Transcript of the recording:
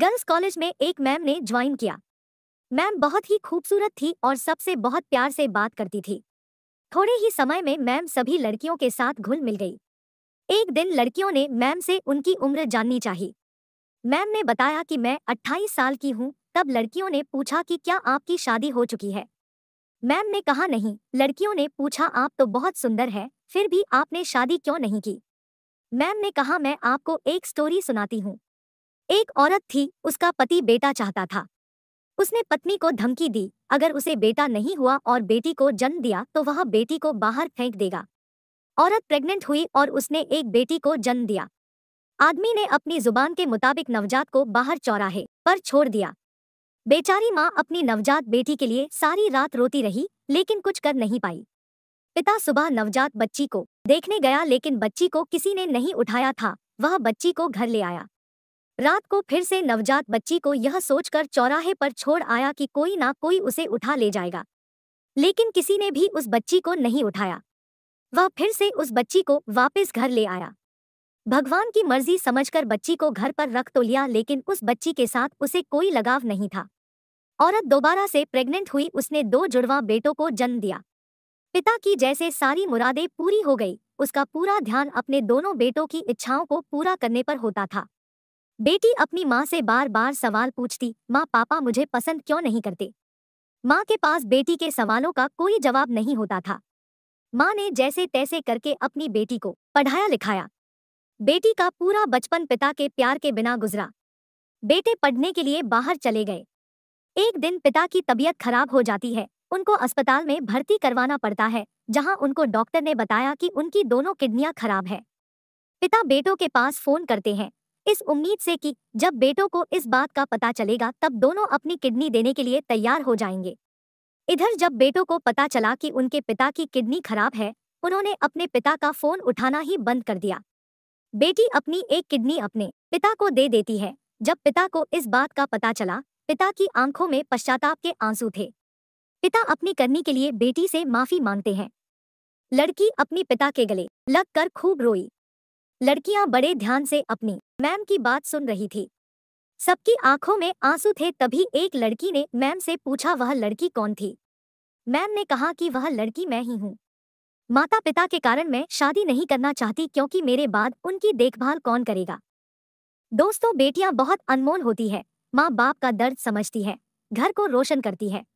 girls college में एक ma'am ने ज्वाइन किया मैम बहुत ही खूबसूरत थी और सबसे बहुत प्यार से बात करती थी थोड़े ही समय में मैम सभी लड़कियों के साथ घुल मिल गई एक दिन लड़कियों ने मैम से उनकी उम्र जाननी चाही मैम ने बताया कि मैं 28 साल की हूँ तब लड़कियों ने पूछा कि क्या आपकी शादी हो चुकी है मैम ने कहा नहीं लड़कियों ने पूछा आप तो बहुत सुंदर है फिर भी आपने शादी क्यों नहीं की मैम ने कहा मैं आपको एक स्टोरी सुनाती हूँ एक औरत थी उसका पति बेटा चाहता था उसने पत्नी को धमकी दी अगर उसे बेटा नहीं हुआ और बेटी को जन्म दिया तो वह बेटी को बाहर फेंक देगा औरत प्रेग्नेंट हुई और उसने एक बेटी को जन्म दिया आदमी ने अपनी जुबान के मुताबिक नवजात को बाहर चौराहे पर छोड़ दिया बेचारी माँ अपनी नवजात बेटी के लिए सारी रात रोती रही लेकिन कुछ कर नहीं पाई पिता सुबह नवजात बच्ची को देखने गया लेकिन बच्ची को किसी ने नहीं उठाया था वह बच्ची को घर ले आया रात को फिर से नवजात बच्ची को यह सोचकर चौराहे पर छोड़ आया कि कोई ना कोई उसे उठा ले जाएगा लेकिन किसी ने भी उस बच्ची को नहीं उठाया वह फिर से उस बच्ची को वापस घर ले आया भगवान की मर्जी समझकर बच्ची को घर पर रख तो लिया लेकिन उस बच्ची के साथ उसे कोई लगाव नहीं था औरत दोबारा से प्रेग्नेंट हुई उसने दो जुड़वा बेटों को जन्म दिया पिता की जैसे सारी मुरादें पूरी हो गई उसका पूरा ध्यान अपने दोनों बेटों की इच्छाओं को पूरा करने पर होता था बेटी अपनी माँ से बार बार सवाल पूछती माँ पापा मुझे पसंद क्यों नहीं करते माँ के पास बेटी के सवालों का कोई जवाब नहीं होता था माँ ने जैसे तैसे करके अपनी बेटी को पढ़ाया लिखाया बेटी का पूरा बचपन पिता के प्यार के बिना गुजरा बेटे पढ़ने के लिए बाहर चले गए एक दिन पिता की तबीयत खराब हो जाती है उनको अस्पताल में भर्ती करवाना पड़ता है जहां उनको डॉक्टर ने बताया कि उनकी दोनों किडनियां खराब है पिता बेटों के पास फोन करते हैं इस उम्मीद से कि जब बेटों को इस बात का पता चलेगा तब दोनों अपनी किडनी देने के लिए तैयार हो जाएंगे इधर जब बेटों को पता चला कि उनके पिता की किडनी खराब है उन्होंने अपने पिता का फोन उठाना ही बंद कर दिया बेटी अपनी एक किडनी अपने पिता को दे देती है जब पिता को इस बात का पता चला पिता की आंखों में पश्चाताप के आंसू थे पिता अपनी करनी के लिए बेटी से माफी मांगते हैं लड़की अपनी पिता के गले लग कर खूब रोई लड़कियां बड़े ध्यान से अपनी मैम की बात सुन रही थी सबकी आंखों में आंसू थे तभी एक लड़की ने मैम से पूछा वह लड़की कौन थी मैम ने कहा कि वह लड़की मैं ही हूँ माता पिता के कारण मैं शादी नहीं करना चाहती क्योंकि मेरे बाद उनकी देखभाल कौन करेगा दोस्तों बेटियां बहुत अनमोल होती है माँ बाप का दर्द समझती है घर को रोशन करती है